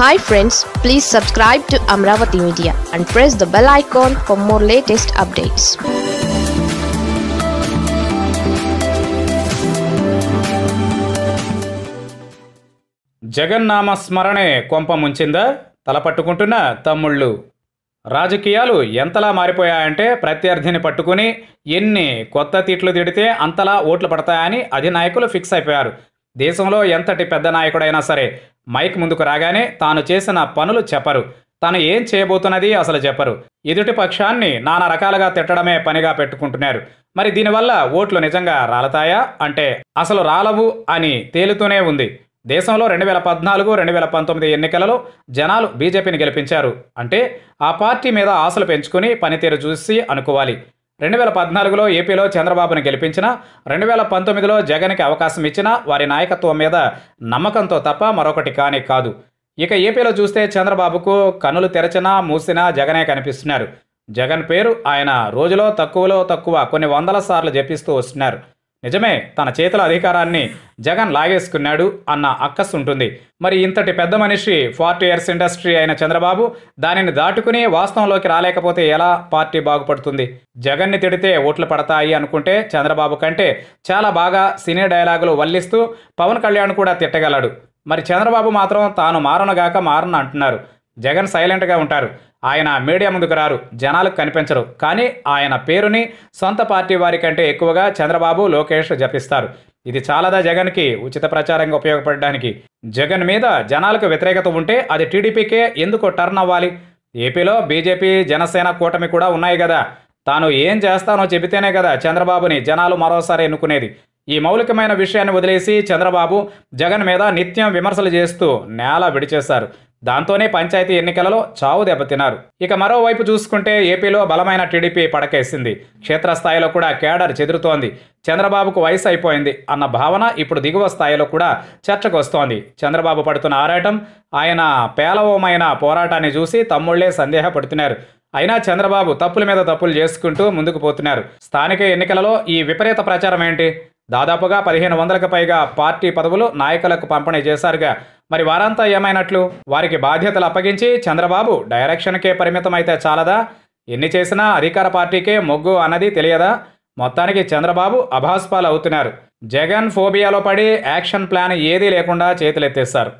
hi friends please subscribe to Amaravati media and press the bell icon for more latest updates జగన్నామ స్మరణే కొంప ముంచిందా తలపట్టుకుంటున్న తమ్ముళ్ళు రాజకీయాలు ఎంతలా మారిపోయాయంటే ప్రత్యర్థిని పట్టుకుని ఎన్ని కొత్త తీట్లు తిడితే అంతలా ఓట్లు పడతాయని అధినాయకులు ఫిక్స్ అయిపోయారు దేశంలో ఎంతటి పెద్ద నాయకుడైనా సరే మైక్ ముందుకు రాగానే తాను చేసిన పనులు చెప్పరు తను ఏం చేయబోతున్నది అసలు చెప్పరు ఎదుటి పక్షాన్ని నానా రకాలుగా తిట్టడమే పనిగా పెట్టుకుంటున్నారు మరి దీనివల్ల ఓట్లు నిజంగా రాలతాయా అంటే అసలు రాలవు అని తేలుతూనే ఉంది దేశంలో రెండు వేల పద్నాలుగు రెండు వేల పంతొమ్మిది ఎన్నికలలో జనాలు బీజేపీని గెలిపించారు అంటే ఆ పార్టీ మీద ఆశలు పెంచుకుని పనితీరు చూసి అనుకోవాలి రెండు వేల పద్నాలుగులో ఏపీలో చంద్రబాబును గెలిపించిన రెండు వేల పంతొమ్మిదిలో జగన్కి అవకాశం ఇచ్చిన వారి నాయకత్వం మీద నమ్మకంతో తప్ప మరొకటి కానీ కాదు ఇక ఏపీలో చూస్తే చంద్రబాబుకు కనులు తెరచినా మూసినా జగనే కనిపిస్తున్నారు జగన్ పేరు ఆయన రోజులో తక్కువలో తక్కువ కొన్ని వందల సార్లు జపిస్తూ వస్తున్నారు నిజమే తన చేతుల అధికారాన్ని జగన్ లాగేసుకున్నాడు అన్న అక్కస్ ఉంటుంది మరి ఇంతటి పెద్ద మనిషి ఫార్టీ ఇయర్స్ ఇండస్ట్రీ అయిన చంద్రబాబు దానిని దాటుకుని వాస్తవంలోకి రాలేకపోతే ఎలా పార్టీ బాగుపడుతుంది జగన్ని తిడితే ఓట్లు పడతాయి అనుకుంటే చంద్రబాబు కంటే చాలా బాగా సినీ డైలాగులు వల్లిస్తూ పవన్ కళ్యాణ్ కూడా తిట్టగలడు మరి చంద్రబాబు మాత్రం తాను మారనగాక మారను అంటున్నారు జగన్ సైలెంట్గా ఉంటారు ఆయన మీడియా ముందుకు రారు జనాలకు కనిపించరు కానీ ఆయన పేరుని సొంత పార్టీ వారి కంటే ఎక్కువగా చంద్రబాబు లోకేష్ జపిస్తారు ఇది చాలాదా జగన్కి ఉచిత ప్రచారంగా ఉపయోగపడడానికి జగన్ మీద జనాలకు వ్యతిరేకత ఉంటే అది టీడీపీకే ఎందుకు టర్న్ అవ్వాలి ఏపీలో బీజేపీ జనసేన కూటమి కూడా ఉన్నాయి కదా తాను ఏం చేస్తానో చెబితేనే కదా చంద్రబాబుని జనాలు మరోసారి ఎన్నుకునేది ఈ మౌలికమైన విషయాన్ని వదిలేసి చంద్రబాబు జగన్ మీద నిత్యం విమర్శలు చేస్తూ నేల విడిచేశారు దాంతోనే పంచాయతీ ఎన్నికలలో చావు దెబ్బతిన్నారు ఇక మరోవైపు చూసుకుంటే ఏపీలో బలమైన టీడీపీ పడకేసింది క్షేత్రస్థాయిలో కూడా కేడర్ చెదురుతోంది చంద్రబాబుకు వయసు అయిపోయింది అన్న భావన ఇప్పుడు దిగువ స్థాయిలో కూడా చర్చకు వస్తోంది చంద్రబాబు పడుతున్న ఆరాటం ఆయన పేలవమైన పోరాటాన్ని చూసి తమ్ముళ్లే సందేహపడుతున్నారు అయినా చంద్రబాబు తప్పుల మీద తప్పులు చేసుకుంటూ ముందుకు పోతున్నారు స్థానిక ఎన్నికలలో ఈ విపరీత ప్రచారం ఏంటి దాదాపుగా పదిహేను వందలకు పైగా పార్టీ పదవులు నాయకులకు పంపిణీ చేశారుగా మరి వారంతా ఏమైనట్లు వారికి బాధ్యతలు అప్పగించి చంద్రబాబు డైరెక్షన్కే పరిమితమైతే చాలదా ఎన్ని చేసినా అధికార పార్టీకే మొగ్గు అన్నది తెలియదా మొత్తానికి చంద్రబాబు అభాస్పాలు అవుతున్నారు జగన్ ఫోబియాలో పడి యాక్షన్ ప్లాన్ ఏదీ లేకుండా చేతులెత్తేస్తారు